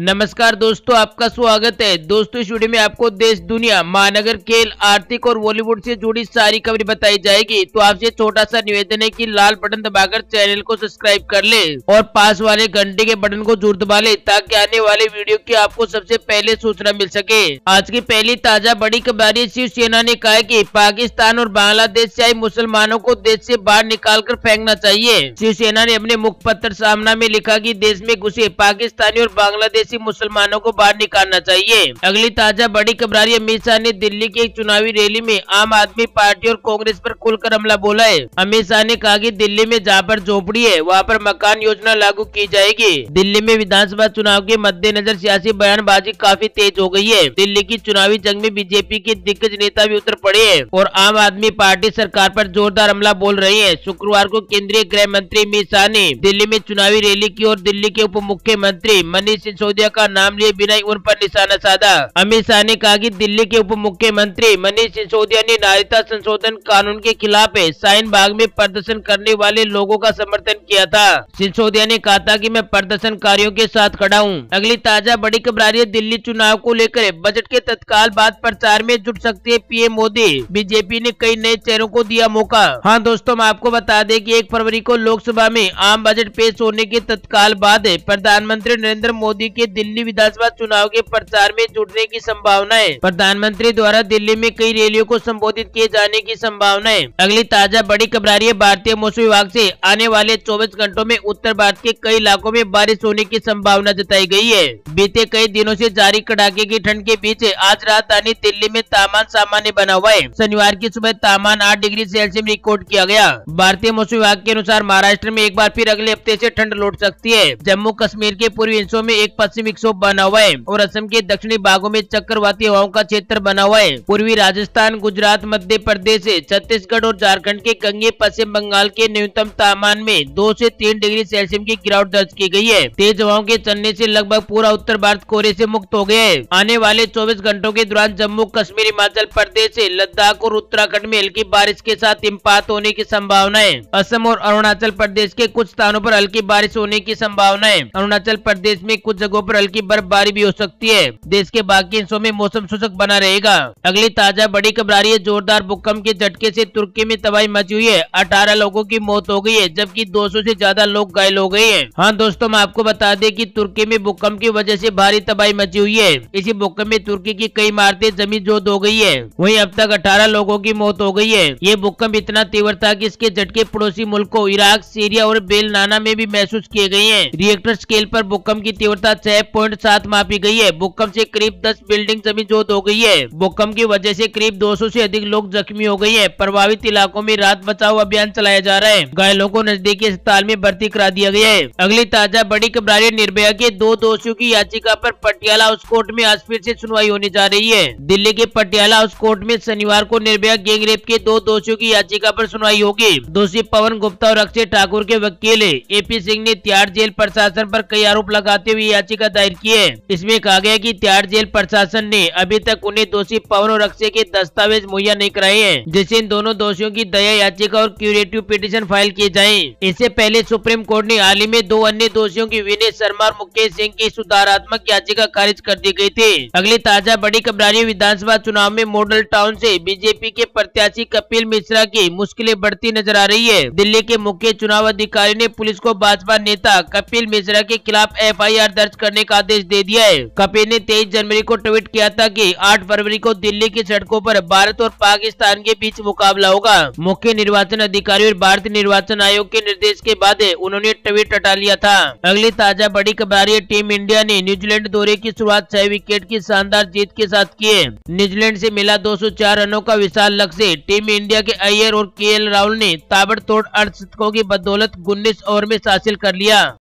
नमस्कार दोस्तों आपका स्वागत है दोस्तों इस वीडियो में आपको देश दुनिया महानगर खेल आर्थिक और बॉलीवुड से जुड़ी सारी खबर बताई जाएगी तो आपसे छोटा सा निवेदन है कि लाल बटन दबाकर चैनल को सब्सक्राइब कर ले और पास वाले घंटे के बटन को जरूर दबा ले ताकि आने वाले वीडियो की आपको सबसे पहले सूचना मिल सके आज की पहली ताजा बड़ी खबर शिवसेना ने कहा की पाकिस्तान और बांग्लादेश ऐसी आए मुसलमानों को देश ऐसी बाहर निकाल कर फेंकना चाहिए शिवसेना ने अपने मुखपत्र सामना में लिखा की देश में घुसे पाकिस्तानी और बांग्लादेश परदेसी मुसलमानों को बाहर निकालना चाहिए अगली ताजा बड़ी खबरारी अमित शाह ने दिल्ली की एक चुनावी रैली में आम आदमी पार्टी और कांग्रेस पर खुलकर हमला बोला है अमित शाह ने कहा कि दिल्ली में जहाँ पर झोपड़ी है वहाँ पर मकान योजना लागू की जाएगी दिल्ली में विधानसभा चुनाव के मद्देनजर सियासी बयानबाजी काफी तेज हो गयी है दिल्ली की चुनावी जंग में बीजेपी के दिग्गज नेता भी उतर पड़े है और आम आदमी पार्टी सरकार आरोप जोरदार हमला बोल रही है शुक्रवार को केंद्रीय गृह मंत्री अमित शाह ने दिल्ली में चुनावी रैली की और दिल्ली के उप मुख्यमंत्री मनीष सिंह अयोध्या का नाम लिए बिना ही उन पर निशाना साधा अमित शाह ने कहा की दिल्ली के उप मुख्यमंत्री मनीष सिसोदिया ने नागरिकता संशोधन कानून के खिलाफ साइन बाग में प्रदर्शन करने वाले लोगों का समर्थन किया था सिसोदिया ने कहा था की मैं प्रदर्शनकारियों के साथ खड़ा हूँ अगली ताजा बड़ी खबर आ रही है दिल्ली चुनाव को लेकर बजट के तत्काल बाद प्रचार में जुट सकती है पीएम मोदी बीजेपी ने कई नए चेहरों को दिया मौका हाँ दोस्तों हम आपको बता दें कि एक फरवरी को लोकसभा में आम बजट पेश होने के तत्काल बाद प्रधानमंत्री नरेंद्र मोदी के दिल्ली विधानसभा चुनाव के प्रचार में जुटने की संभावना है प्रधानमंत्री द्वारा दिल्ली में कई रैलियों को संबोधित किए जाने की संभावना है अगली ताजा बड़ी खबरारी है भारतीय मौसम विभाग ऐसी आने वाले चौबीस घंटों में उत्तर भारत के कई इलाकों में बारिश होने की संभावना जताई गयी है बीते कई दिनों ऐसी जारी कड़ाके की ठंड के बीच आज राजधानी दिल्ली में तापमान सामान्य बना हुआ है शनिवार की सुबह तापमान आठ डिग्री सेल्सियस रिकॉर्ड किया गया भारतीय मौसम विभाग के अनुसार महाराष्ट्र में एक बार फिर अगले हफ्ते ऐसी ठंड लौट सकती है जम्मू कश्मीर के पूर्वी हिस्सों में एक पश्चिम विक्षोभ बना हुआ है और असम के दक्षिणी भागों में चक्रवाती हवाओं का क्षेत्र बना हुआ है पूर्वी राजस्थान गुजरात मध्य प्रदेश छत्तीसगढ़ और झारखंड के कंगे पश्चिम बंगाल के न्यूनतम तापमान में दो ऐसी तीन डिग्री सेल्सियस की गिरावट दर्ज की गयी है तेज हवाओं के चलने ऐसी लगभग पूरा उत्तर भारत कोहरे ऐसी मुक्त हो गया है आने वाले चौबीस घंटों के दौरान जम्मू कश्मीर हिमाचल प्रदेश लद्दाख और उत्तराखंड में हल्की बारिश के साथ हिमपात होने की संभावना है असम और अरुणाचल प्रदेश के कुछ स्थानों पर हल्की बारिश होने की संभावना है अरुणाचल प्रदेश में कुछ जगह जगहों पर हल्की बर्फबारी भी हो सकती है देश के बाकी हिस्सों में मौसम शुष्क बना रहेगा अगली ताजा बड़ी खबर आ रही है जोरदार भूकंप के झटके से तुर्की में तबाही मची हुई है अठारह लोगों की मौत हो गई है जबकि 200 से ज्यादा लोग घायल हो गए हैं हाँ दोस्तों मैं आपको बता दें कि तुर्की में भूकंप की वजह से भारी तबाही मची हुई है इसी भूकंप में तुर्की की कई इमारतें जमीन जोत हो गई है वही अब तक अठारह लोगों की मौत हो गई है ये भूकंप इतना तीव्र था की इसके झटके पड़ोसी मुल्कों इराक सीरिया और बेलनाना में भी महसूस किए गए हैं रिएक्टर स्केल आरोप भूकंप की तीव्रता छह पॉइंट सात मापी गई है भूकंप से करीब दस बिल्डिंग जमीन जोत हो गई है भूकंप की वजह से करीब 200 से अधिक लोग जख्मी हो गए हैं प्रभावित इलाकों में रात बचाव अभियान चलाया जा रहा है घायलों को नजदीकी अस्पताल में भर्ती करा दिया गया है अगली ताजा बड़ी घबराहट निर्भया के दो दोषियों की याचिका पर पटियाला हाउस कोर्ट में आज फिर से सुनवाई होने जा रही है दिल्ली के पटियाला हाउस कोर्ट में शनिवार को निर्भया गैंग रेप के दो दोषियों की याचिका पर सुनवाई होगी दोषी पवन गुप्ता और अक्षय ठाकुर के वकील ए पी सिंह ने तिहाड़ जेल प्रशासन पर कई आरोप लगाते हुए याचिका याचिका दायर की है इसमें कहा गया कि तिहाड़ जेल प्रशासन ने अभी तक उन्हें दोषी पवन और अक्षय के दस्तावेज मुहैया नहीं कराए हैं जिससे इन दोनों दोषियों की दया याचिका और क्यूरेटिव पिटीशन फाइल किए जाए इससे पहले सुप्रीम कोर्ट ने हाल ही में दो अन्य दोषियों की विनय शर्मा और मुकेश सिंह की सुधारात्मक याचिका खारिज कर दी गयी थी अगली ताजा बड़ी कबरानी विधानसभा चुनाव में मॉडल टाउन ऐसी बीजेपी के प्रत्याशी कपिल मिश्रा की मुश्किलें बढ़ती नजर आ रही है दिल्ली के मुख्य चुनाव अधिकारी ने पुलिस को भाजपा नेता कपिल मिश्रा के खिलाफ एफआईआर दर्ज कर करने का आदेश दे दिया है कपिल ने तेईस जनवरी को ट्वीट किया था कि आठ फरवरी को दिल्ली की सड़कों आरोप भारत और पाकिस्तान के बीच मुकाबला होगा मुख्य निर्वाचन अधिकारी और भारतीय निर्वाचन आयोग के निर्देश के बाद उन्होंने ट्वीट हटा लिया था अगली ताजा बड़ी खबर टीम इंडिया ने न्यूजीलैंड दौरे की शुरुआत छह विकेट की शानदार जीत के साथ किए न्यूजीलैंड ऐसी मिला 204 रनों का विशाल लक्ष्य टीम इंडिया के अय्यर और के राहुल ने ताबड़तोड़ अर्धशतकों की बदौलत उन्नीस ओवर में हासिल कर लिया